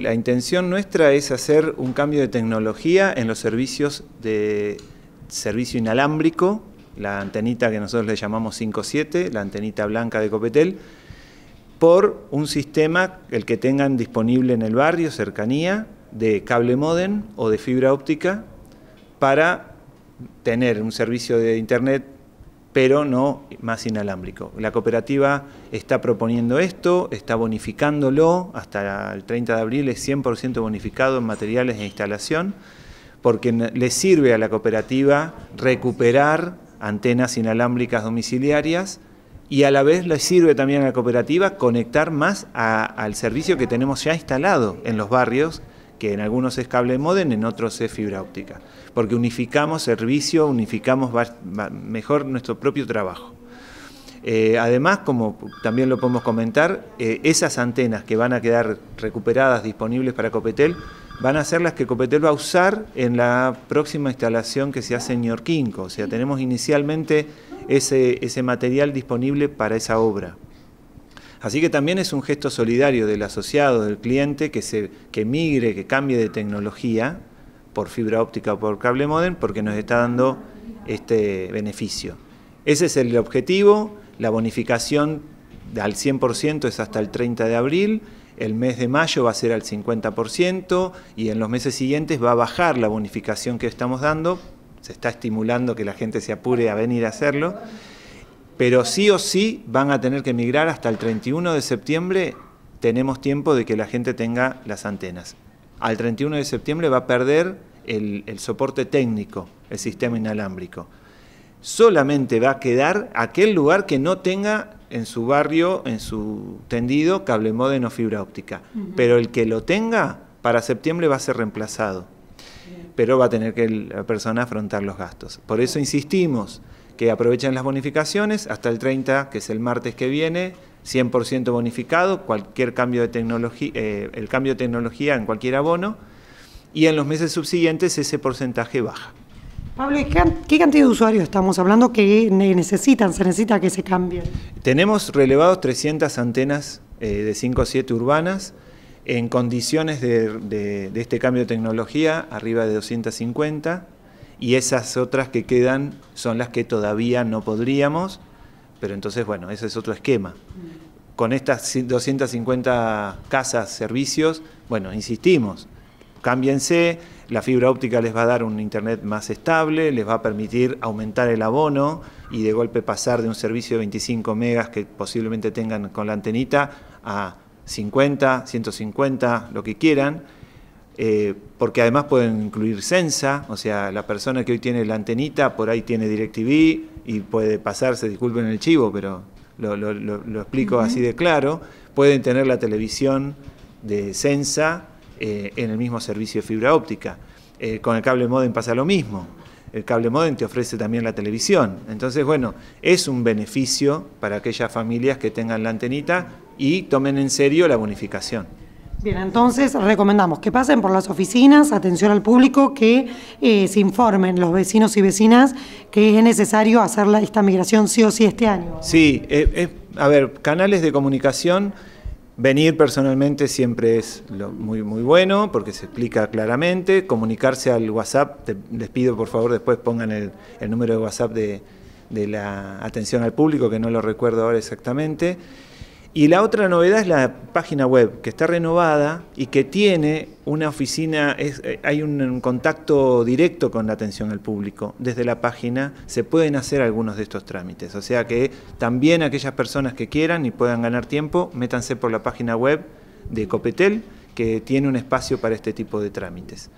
La intención nuestra es hacer un cambio de tecnología en los servicios de servicio inalámbrico, la antenita que nosotros le llamamos 5.7, la antenita blanca de Copetel, por un sistema, el que tengan disponible en el barrio, cercanía, de cable modem o de fibra óptica, para tener un servicio de internet pero no más inalámbrico. La cooperativa está proponiendo esto, está bonificándolo, hasta el 30 de abril es 100% bonificado en materiales de instalación, porque le sirve a la cooperativa recuperar antenas inalámbricas domiciliarias y a la vez le sirve también a la cooperativa conectar más al servicio que tenemos ya instalado en los barrios, que en algunos es cable modem, en otros es fibra óptica, porque unificamos servicio, unificamos mejor nuestro propio trabajo. Eh, además, como también lo podemos comentar, eh, esas antenas que van a quedar recuperadas, disponibles para Copetel, van a ser las que Copetel va a usar en la próxima instalación que se hace en Ñorquinco. O sea, tenemos inicialmente ese, ese material disponible para esa obra. Así que también es un gesto solidario del asociado, del cliente, que, que migre, que cambie de tecnología por fibra óptica o por cable modem, porque nos está dando este beneficio. Ese es el objetivo, la bonificación al 100% es hasta el 30 de abril, el mes de mayo va a ser al 50% y en los meses siguientes va a bajar la bonificación que estamos dando, se está estimulando que la gente se apure a venir a hacerlo pero sí o sí van a tener que emigrar hasta el 31 de septiembre, tenemos tiempo de que la gente tenga las antenas. Al 31 de septiembre va a perder el, soporte técnico, el sistema inalámbrico. Solamente va a quedar aquel lugar que no tenga en su barrio, en su tendido, cable o fibra óptica. Pero el que lo tenga, para septiembre va a ser reemplazado. Pero va a tener que la persona afrontar los gastos. Por eso insistimos, que aprovechen las bonificaciones hasta el 30, que es el martes que viene, 100% bonificado, cualquier cambio de tecnología, eh, el cambio de tecnología en cualquier abono, y en los meses subsiguientes ese porcentaje baja. Pablo, ¿qué, cantidad de usuarios estamos hablando que necesitan, se necesita que se cambie? Tenemos relevados 300 antenas eh, de 5 o 7 urbanas, en condiciones de este cambio de tecnología, arriba de 250, y esas otras que quedan son las que todavía no podríamos, pero entonces, bueno, ese es otro esquema. Con estas 250 casas, servicios, bueno, insistimos, cámbiense, la fibra óptica les va a dar un internet más estable, les va a permitir aumentar el abono y de golpe pasar de un servicio de 25 megas que posiblemente tengan con la antenita a 50, 150, lo que quieran. Eh, porque además pueden incluir Sensa, o sea, la persona que hoy tiene la antenita, por ahí tiene DirecTV y puede pasarse, disculpen el chivo, pero lo, explico así de claro, pueden tener la televisión de Sensa eh, en el mismo servicio de fibra óptica. Eh, con el cable modem pasa lo mismo. El cable modem te ofrece también la televisión. Entonces, bueno, es un beneficio para aquellas familias que tengan la antenita y tomen en serio la bonificación. Bien, entonces recomendamos que pasen por las oficinas, atención al público, que eh, se informen los vecinos y vecinas que es necesario hacer esta migración sí o sí este año. Sí, eh, eh, a ver, canales de comunicación, venir personalmente siempre es lo, muy, muy bueno porque se explica claramente, comunicarse al WhatsApp, les pido por favor después pongan el, número de WhatsApp de, de la atención al público, que no lo recuerdo ahora exactamente. Y la otra novedad es la página web, que está renovada y que tiene una oficina, eh, hay un, un, contacto directo con la atención al público. Desde la página se pueden hacer algunos de estos trámites. O sea que también aquellas personas que quieran y puedan ganar tiempo, métanse por la página web de Copetel, que tiene un espacio para este tipo de trámites.